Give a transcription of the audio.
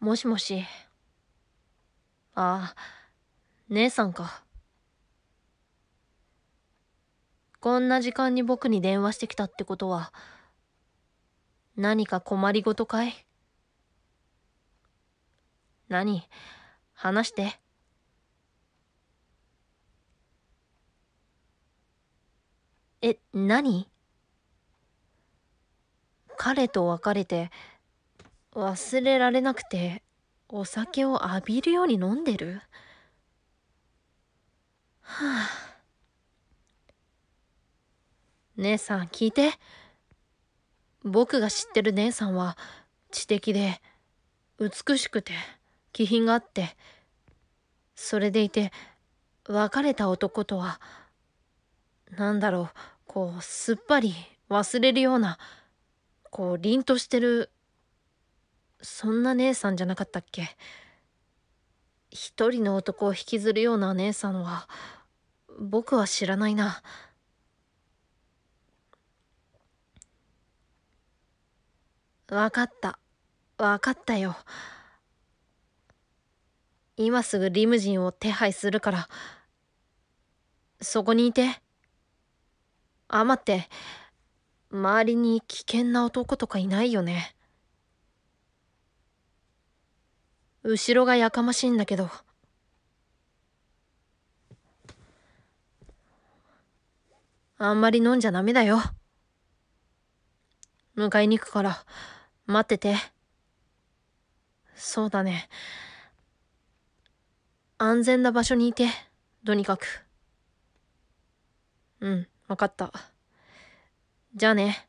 もしもし。ああ、姉さんか。こんな時間に僕に電話してきたってことは、何か困りごとかい何話して。え、何彼と別れて、忘れられなくてお酒を浴びるように飲んでるはあ 姉さん聞いて僕が知ってる姉さんは知的で美しくて気品があってそれでいて別れた男とはなんだろうこうすっぱり忘れるようなこう凛としてるそんな姉さんじゃなかったっけ一人の男を引きずるような姉さんは僕は知らないな分かった分かったよ今すぐリムジンを手配するからそこにいてあ待って周りに危険な男とかいないよね後ろがやかましいんだけど。あんまり飲んじゃダメだよ。迎えに行くから、待ってて。そうだね。安全な場所にいて、とにかく。うん、わかった。じゃあね。